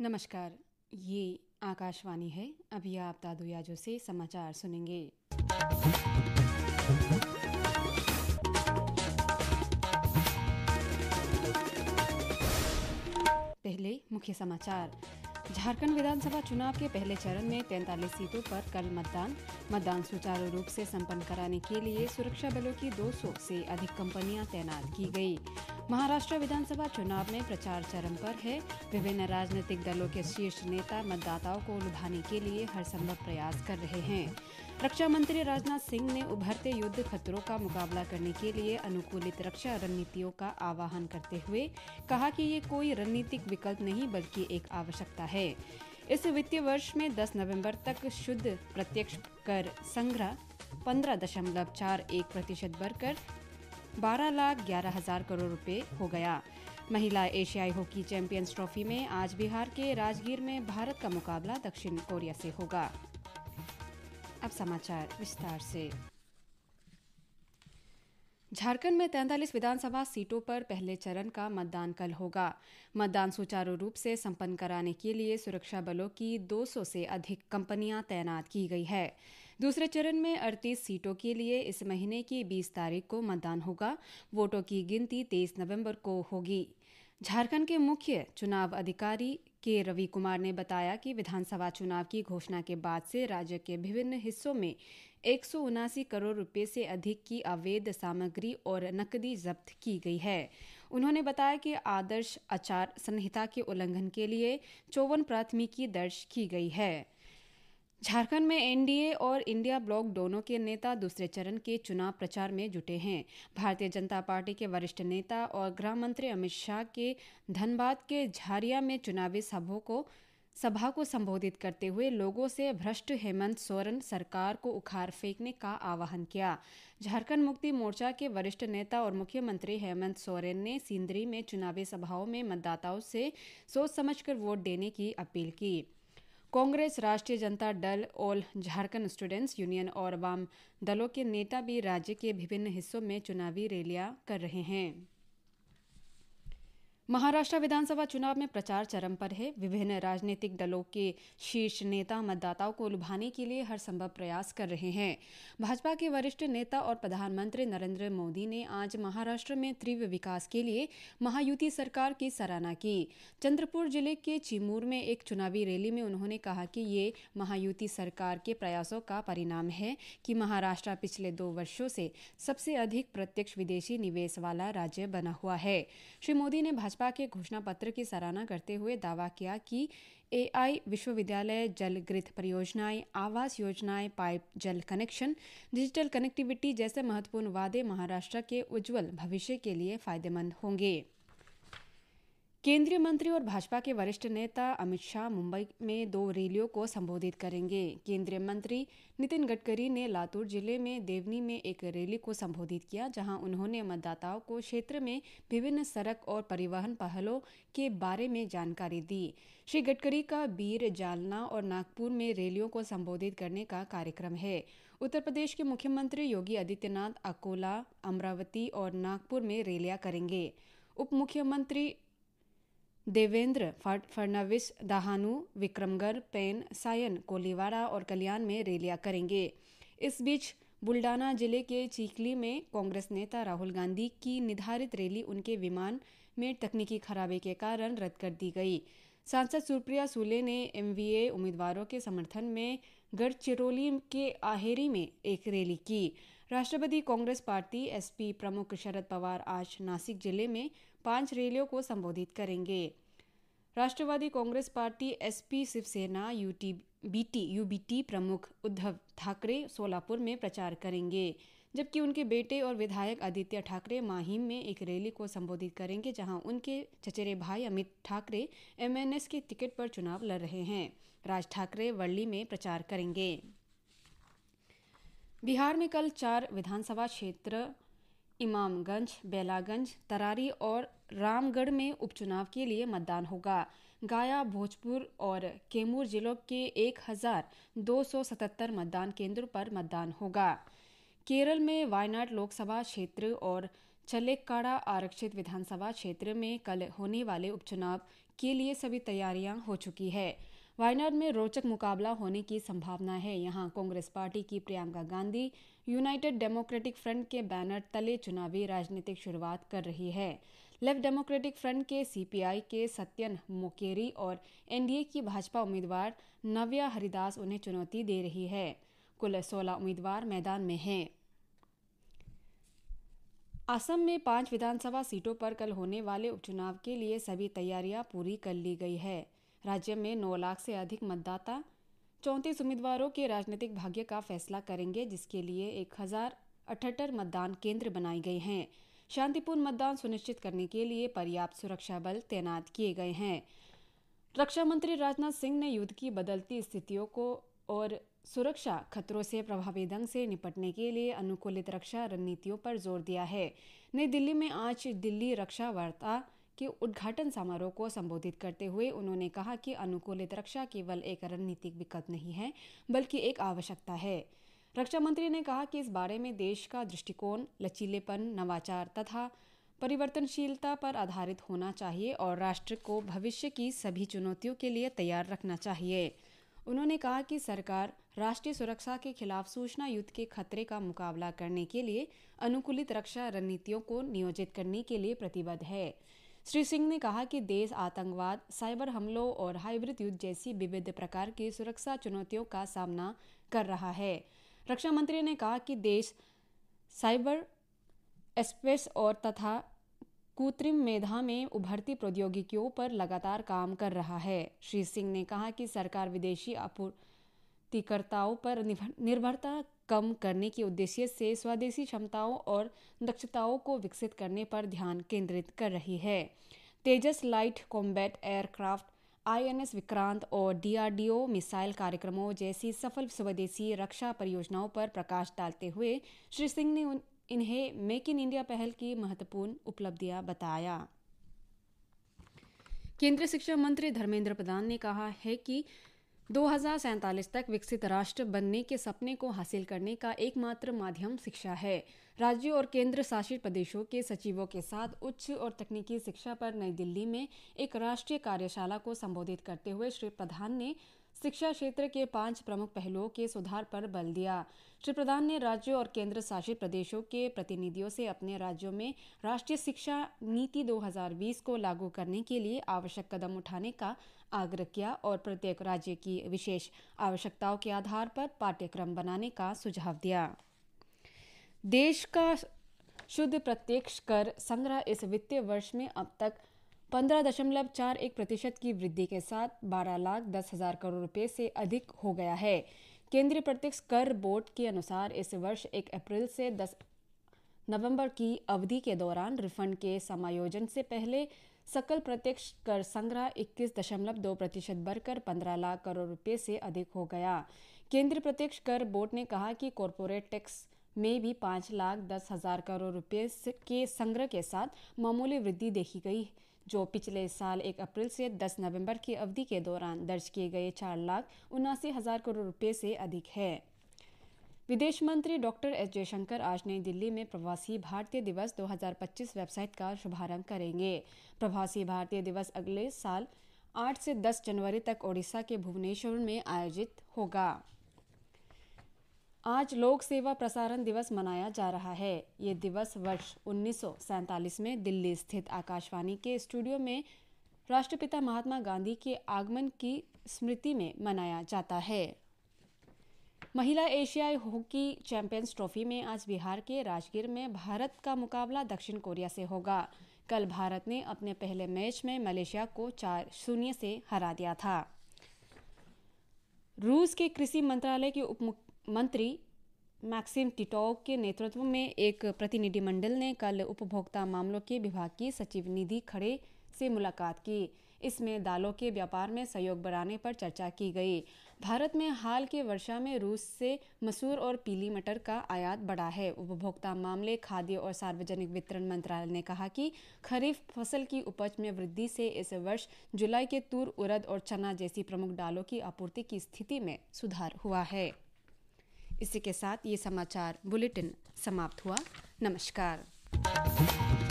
नमस्कार ये आकाशवाणी है अभी आप दादू याजो से समाचार सुनेंगे पहले मुख्य समाचार झारखंड विधानसभा चुनाव के पहले चरण में तैंतालीस सीटों पर कल मतदान मतदान सुचारू रूप से संपन्न कराने के लिए सुरक्षा बलों की 200 से अधिक कंपनियां तैनात की गई महाराष्ट्र विधानसभा चुनाव में प्रचार चरम पर है विभिन्न राजनीतिक दलों के शीर्ष नेता मतदाताओं को लुभाने के लिए हर संभव प्रयास कर रहे हैं रक्षा मंत्री राजनाथ सिंह ने उभरते युद्ध खतरों का मुकाबला करने के लिए अनुकूलित रक्षा रणनीतियों का आह्वान करते हुए कहा कि ये कोई रणनीतिक विकल्प नहीं बल्कि एक आवश्यकता है इस वित्तीय वर्ष में 10 नवंबर तक शुद्ध प्रत्यक्ष कर संग्रह पंद्रह दशमलव चार एक प्रतिशत बढ़कर बारह लाख ग्यारह हजार करोड़ रुपए हो गया महिला एशियाई हॉकी चैंपियंस ट्रॉफी में आज बिहार के राजगीर में भारत का मुकाबला दक्षिण कोरिया से होगा अब समाचार विस्तार से झारखंड में तैंतालीस विधानसभा सीटों पर पहले चरण का मतदान कल होगा मतदान सुचारू रूप से संपन्न कराने के लिए सुरक्षा बलों की 200 से अधिक कंपनियां तैनात की गई है दूसरे चरण में 38 सीटों के लिए इस महीने की 20 तारीख को मतदान होगा वोटों की गिनती 23 नवंबर को होगी झारखंड के मुख्य चुनाव अधिकारी के रवि कुमार ने बताया कि विधानसभा चुनाव की घोषणा के बाद से राज्य के विभिन्न हिस्सों में एक करोड़ रुपए से अधिक की अवैध सामग्री और नकदी जब्त की गई है उन्होंने बताया कि आदर्श आचार संहिता के उल्लंघन के लिए चौवन प्राथमिकी दर्ज की गई है झारखंड में एनडीए और इंडिया ब्लॉक दोनों के नेता दूसरे चरण के चुनाव प्रचार में जुटे हैं भारतीय जनता पार्टी के वरिष्ठ नेता और गृह मंत्री अमित शाह के धनबाद के झारिया में चुनावी सभा को सभा को संबोधित करते हुए लोगों से भ्रष्ट हेमंत सोरेन सरकार को उखाड़ फेंकने का आह्वान किया झारखंड मुक्ति मोर्चा के वरिष्ठ नेता और मुख्यमंत्री हेमंत सोरेन ने सिंदरी में चुनावी सभाओं में मतदाताओं से सोच समझकर वोट देने की अपील की कांग्रेस राष्ट्रीय जनता दल और झारखंड स्टूडेंट्स यूनियन और वाम दलों के नेता भी राज्य के विभिन्न हिस्सों में चुनावी रैलियां कर रहे हैं महाराष्ट्र विधानसभा चुनाव में प्रचार चरम पर है विभिन्न राजनीतिक दलों के शीर्ष नेता मतदाताओं को लुभाने के लिए हर संभव प्रयास कर रहे हैं भाजपा के वरिष्ठ नेता और प्रधानमंत्री नरेंद्र मोदी ने आज महाराष्ट्र में तीव्र विकास के लिए महायुति सरकार की सराहना की चंद्रपुर जिले के चिमूर में एक चुनावी रैली में उन्होंने कहा कि ये महायुति सरकार के प्रयासों का परिणाम है कि महाराष्ट्र पिछले दो वर्षो से सबसे अधिक प्रत्यक्ष विदेशी निवेश वाला राज्य बना हुआ है श्री मोदी ने भाजपा के घोषणा पत्र की सराहना करते हुए दावा किया कि एआई विश्वविद्यालय जल गृह परियोजनाएं आवास योजनाएं पाइप जल कनेक्शन डिजिटल कनेक्टिविटी जैसे महत्वपूर्ण वादे महाराष्ट्र के उज्जवल भविष्य के लिए फायदेमंद होंगे केंद्रीय मंत्री और भाजपा के वरिष्ठ नेता अमित शाह मुंबई में दो रैलियों को संबोधित करेंगे केंद्रीय मंत्री नितिन गडकरी ने लातूर जिले में देवनी में एक रैली को संबोधित किया जहां उन्होंने मतदाताओं को क्षेत्र में विभिन्न सड़क और परिवहन पहलों के बारे में जानकारी दी श्री गडकरी का बीर जालना और नागपुर में रैलियों को संबोधित करने का कार्यक्रम है उत्तर प्रदेश के मुख्यमंत्री योगी आदित्यनाथ अकोला अमरावती और नागपुर में रैलियां करेंगे उप मुख्यमंत्री देवेंद्र फडणवीस दहानू विक्रमगढ़ पेन सायन कोलीवाड़ा और कल्याण में रैलियां करेंगे इस बीच बुल्डाना जिले के चीखली में कांग्रेस नेता राहुल गांधी की निर्धारित रैली उनके विमान में तकनीकी खराबी के कारण रद्द कर दी गई सांसद सुप्रिया सूले ने एमवीए उम्मीदवारों के समर्थन में गढ़चिरौली के आहेरी में एक रैली की राष्ट्रवादी कांग्रेस पार्टी एसपी प्रमुख शरद पवार आज नासिक जिले में पांच रैलियों को संबोधित करेंगे Rashtravadi Congress party SP Shivsena UT BT UBT प्रमुख उद्धव ठाकरे सोलापुर में प्रचार करेंगे जबकि उनके बेटे और विधायक आदित्य ठाकरे माहिम में एक रैली को संबोधित करेंगे जहां उनके चचेरे भाई अमित ठाकरे एमएनएस के टिकट पर चुनाव लड़ रहे हैं राज ठाकरे वर्ली में प्रचार करेंगे बिहार में कल चार विधानसभा क्षेत्र इमामगंज बेलागंज तरारी और रामगढ़ में उपचुनाव के लिए मतदान होगा गया भोजपुर और कैमूर जिलों के 1277 मतदान केंद्रों पर मतदान होगा केरल में वायनाड लोकसभा क्षेत्र और चलेक्काड़ा आरक्षित विधानसभा क्षेत्र में कल होने वाले उपचुनाव के लिए सभी तैयारियां हो चुकी है वायनाड में रोचक मुकाबला होने की संभावना है यहां कांग्रेस पार्टी की Priyanka Gandhi United Democratic Front के बैनर तले चुनावी राजनीतिक शुरुआत कर रही है लेफ्ट डेमोक्रेटिक फ्रंट के सीपीआई के सत्यन मोकेरी और एनडीए की भाजपा उम्मीदवार नव्या हरिदास उन्हें चुनौती दे रही है कुल सोलह उम्मीदवार मैदान में हैं असम में पांच विधानसभा सीटों पर कल होने वाले उपचुनाव के लिए सभी तैयारियां पूरी कर ली गई है राज्य में 9 लाख से अधिक मतदाता चौंतीस उम्मीदवारों के राजनीतिक भाग्य का फैसला करेंगे जिसके लिए एक हजार अठहत्तर मतदान केंद्र बनाए गए हैं शांतिपूर्ण मतदान सुनिश्चित करने के लिए पर्याप्त सुरक्षा बल तैनात किए गए हैं रक्षा मंत्री राजनाथ सिंह ने युद्ध की बदलती स्थितियों को और सुरक्षा खतरों से प्रभावी ढंग से निपटने के लिए अनुकूलित रक्षा रणनीतियों पर जोर दिया है नई दिल्ली में आज दिल्ली रक्षा वार्ता के उद्घाटन समारोह को संबोधित करते हुए उन्होंने कहा कि अनुकूलित रक्षा केवल एक रणनीतिक विकल्प नहीं है बल्कि एक आवश्यकता है रक्षा मंत्री ने कहा कि इस बारे में देश का दृष्टिकोण लचीलेपन नवाचार तथा परिवर्तनशीलता पर आधारित होना चाहिए और राष्ट्र को भविष्य की सभी चुनौतियों के लिए तैयार रखना चाहिए उन्होंने कहा कि सरकार राष्ट्रीय सुरक्षा के खिलाफ सूचना युद्ध के खतरे का मुकाबला करने के लिए अनुकूलित रक्षा रणनीतियों को नियोजित करने के लिए प्रतिबद्ध है श्री सिंह ने कहा कि देश आतंकवाद साइबर हमलों और हाइब्रिड युद्ध जैसी विविध प्रकार की सुरक्षा चुनौतियों का सामना कर रहा है रक्षा मंत्री ने कहा कि देश साइबर स्पेस और तथा कृत्रिम मेधा में उभरती प्रौद्योगिकियों पर लगातार काम कर रहा है श्री सिंह ने कहा कि सरकार विदेशी आपूर्ति तीकरताओं पर निर्भरता कम करने के उद्देश्य से स्वदेशी क्षमताओं और दक्षताओं को विकसित करने पर ध्यान केंद्रित कर रही है Tejas light combat aircraft INS Vikrant और डीआरडीओ मिसाइल कार्यक्रमों जैसी सफल स्वदेशी रक्षा परियोजनाओं पर प्रकाश डालते हुए श्री सिंह ने इन्हें मेक इन इंडिया पहल की महत्वपूर्ण उपलब्धियां बताया केंद्रीय शिक्षा मंत्री धर्मेंद्र प्रधान ने कहा है कि दो तक विकसित राष्ट्र बनने के सपने को हासिल करने का एकमात्र माध्यम शिक्षा है राज्यों और केंद्र शासित प्रदेशों के सचिवों के साथ उच्च और तकनीकी शिक्षा पर नई दिल्ली में एक राष्ट्रीय कार्यशाला को संबोधित करते हुए श्री प्रधान ने शिक्षा क्षेत्र के पांच प्रमुख पहलुओं के सुधार पर बल दिया श्री प्रधान ने राज्यों और केंद्र शासित प्रदेशों के प्रतिनिधियों से अपने राज्यों में राष्ट्रीय शिक्षा नीति 2020 को लागू करने के लिए आवश्यक कदम उठाने का आग्रह किया और प्रत्येक राज्य की विशेष आवश्यकताओं के आधार पर पाठ्यक्रम बनाने का सुझाव दिया देश का शुद्ध प्रत्यक्ष कर संग्रह इस वित्तीय वर्ष में अब तक पंद्रह दशमलव चार एक प्रतिशत की वृद्धि के साथ बारह लाख दस हजार करोड़ रुपए से अधिक हो गया है केंद्रीय प्रत्यक्ष कर बोर्ड के अनुसार इस वर्ष एक अप्रैल से दस नवंबर की अवधि के दौरान रिफंड के समायोजन से पहले सकल प्रत्यक्ष कर संग्रह 21.2 प्रतिशत बढ़कर पंद्रह लाख करोड़ रुपए से अधिक हो गया केंद्रीय प्रत्यक्ष कर बोर्ड ने कहा कि कॉरपोरेट टैक्स में भी पाँच लाख दस हजार करोड़ रुपए के संग्रह के साथ मामूली वृद्धि देखी गई जो पिछले साल एक अप्रैल से दस नवंबर की अवधि के दौरान दर्ज किए गए चार लाख उनासी हजार करोड़ रुपए से अधिक है विदेश मंत्री डॉक्टर एस जयशंकर आज नई दिल्ली में प्रवासी भारतीय दिवस 2025 वेबसाइट का शुभारंभ करेंगे प्रवासी भारतीय दिवस अगले साल 8 से 10 जनवरी तक ओडिशा के भुवनेश्वर में आयोजित होगा आज लोक सेवा प्रसारण दिवस मनाया जा रहा है ये दिवस वर्ष उन्नीस में दिल्ली स्थित आकाशवाणी के स्टूडियो में राष्ट्रपिता महात्मा गांधी के आगमन की स्मृति में मनाया जाता है महिला एशियाई हॉकी चैंपियंस ट्रॉफी में आज बिहार के राजगीर में भारत का मुकाबला दक्षिण कोरिया से होगा कल भारत ने अपने पहले मैच में मलेशिया को चार शून्य से हरा दिया था रूस के कृषि मंत्रालय के उप मंत्री मैक्सिम टिटोक के नेतृत्व में एक प्रतिनिधिमंडल ने कल उपभोक्ता मामलों के विभाग की सचिव निधि खड़े से मुलाकात की इसमें दालों के व्यापार में सहयोग बढ़ाने पर चर्चा की गई भारत में हाल के वर्षा में रूस से मसूर और पीली मटर का आयात बढ़ा है उपभोक्ता मामले खाद्य और सार्वजनिक वितरण मंत्रालय ने कहा कि खरीफ फसल की उपज में वृद्धि से इस वर्ष जुलाई के तूर उरद और चना जैसी प्रमुख दालों की आपूर्ति की स्थिति में सुधार हुआ है इसी के साथ ये समाचार बुलेटिन समाप्त हुआ नमस्कार